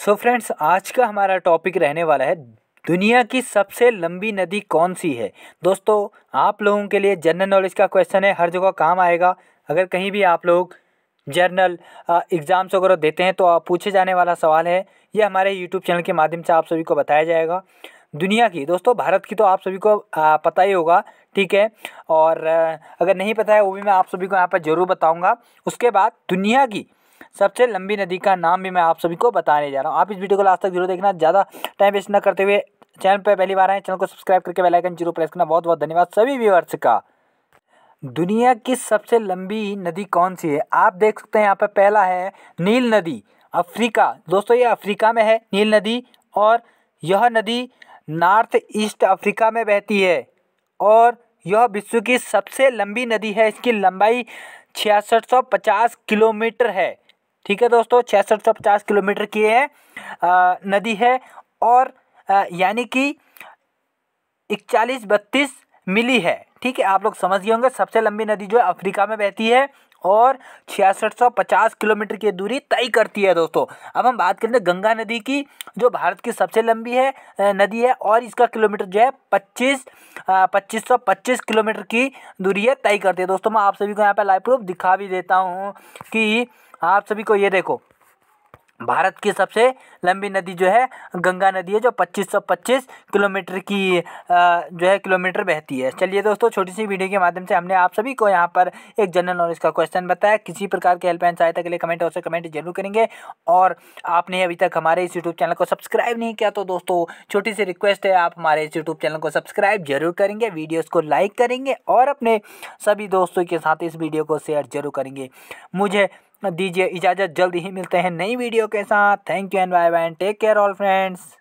सो so friends आज का हमारा टॉपिक रहने वाला है दुनिया की सबसे लंबी नदी कौन सी है दोस्तों आप लोगों के लिए जनरल नॉलेज का क्वेश्चन है हर जगह काम आएगा अगर कहीं भी आप लोग जर्नल एग्ज़ाम्स वगैरह देते हैं तो आप पूछे जाने वाला सवाल है यह हमारे यूट्यूब चैनल के माध्यम से आप सभी को बताया जाएगा दुनिया की दोस्तों भारत की तो आप सभी को पता ही होगा ठीक है और अगर नहीं पता है वो भी मैं आप सभी को यहाँ पर ज़रूर बताऊँगा उसके बाद दुनिया की सबसे लंबी नदी का नाम भी मैं आप सभी को बताने जा रहा हूँ आप इस वीडियो को लास्ट तक जरूर देखना ज़्यादा टाइम वेस्ट न करते हुए चैनल पर पहली बार आए चैनल को सब्सक्राइब करके बेलाइकन जरूर प्रेस करना बहुत बहुत धन्यवाद सभी व्यूअर्स का दुनिया की सबसे लंबी नदी कौन सी है आप देख सकते हैं यहाँ पर पहला है नील नदी अफ्रीका दोस्तों ये अफ्रीका में है नील नदी और यह नदी नॉर्थ ईस्ट अफ्रीका में बहती है और यह विश्व की सबसे लंबी नदी है इसकी लंबाई छियासठ किलोमीटर है ठीक है दोस्तों छियासठ सौ पचास किलोमीटर की है नदी है और यानी कि इकचालीस बत्तीस मिली है ठीक है आप लोग समझ गए होंगे सबसे लंबी नदी जो है अफ्रीका में बहती है और छियासठ किलोमीटर की दूरी तय करती है दोस्तों अब हम बात करें गंगा नदी की जो भारत की सबसे लंबी है नदी है और इसका किलोमीटर जो है पच्चीस पच्चीस सौ पच्चीस किलोमीटर की दूरी है तय करती है दोस्तों मैं आप सभी को यहाँ पर लाइव प्रूफ दिखा भी देता हूँ कि आप सभी को ये देखो भारत की सबसे लंबी नदी जो है गंगा नदी है जो 2525 किलोमीटर की जो है किलोमीटर बहती है चलिए दोस्तों छोटी सी वीडियो के माध्यम से हमने आप सभी को यहाँ पर एक जनरल नॉलेज का क्वेश्चन बताया किसी प्रकार के हेल्पलाइन सहायता के लिए कमेंट और कमेंट जरूर करेंगे और आपने अभी तक हमारे इस यूट्यूब चैनल को सब्सक्राइब नहीं किया तो दोस्तों छोटी सी रिक्वेस्ट है आप हमारे इस यूट्यूब चैनल को सब्सक्राइब जरूर करेंगे वीडियोज़ को लाइक करेंगे और अपने सभी दोस्तों के साथ इस वीडियो को शेयर जरूर करेंगे मुझे दीजिए इजाज़त जल्दी ही मिलते हैं नई वीडियो के साथ thank you and bye bye take care all friends